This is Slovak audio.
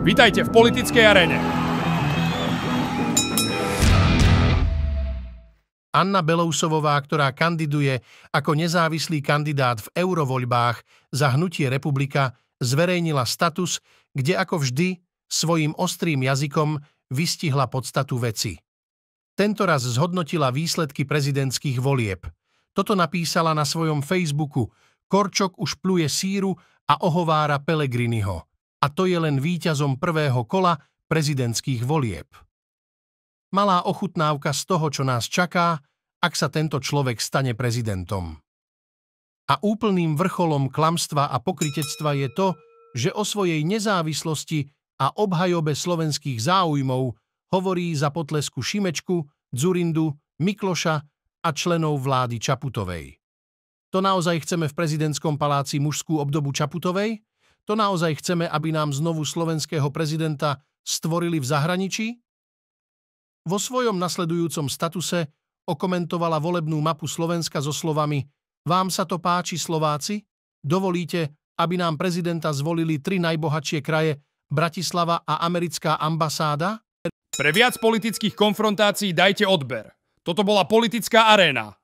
Vítajte v politickej arene. Anna Belousovová, ktorá kandiduje ako nezávislý kandidát v eurovoľbách za hnutie Republika, zverejnila status, kde ako vždy svojim ostrým jazykom vystihla podstatu veci. Tentoraz zhodnotila výsledky prezidentských volieb. Toto napísala na svojom Facebooku. Korčok už pluje síru a ohovára Pelegriniho a to je len víťazom prvého kola prezidentských volieb. Malá ochutnávka z toho, čo nás čaká, ak sa tento človek stane prezidentom. A úplným vrcholom klamstva a pokritectva je to, že o svojej nezávislosti a obhajobe slovenských záujmov hovorí za potlesku Šimečku, Dzurindu, Mikloša a členov vlády Čaputovej. To naozaj chceme v prezidentskom paláci mužskú obdobu Čaputovej? To naozaj chceme, aby nám znovu slovenského prezidenta stvorili v zahraničí? Vo svojom nasledujúcom statuse okomentovala volebnú mapu Slovenska so slovami Vám sa to páči, Slováci? Dovolíte, aby nám prezidenta zvolili tri najbohatšie kraje Bratislava a americká ambasáda? Pre viac politických konfrontácií dajte odber. Toto bola politická aréna.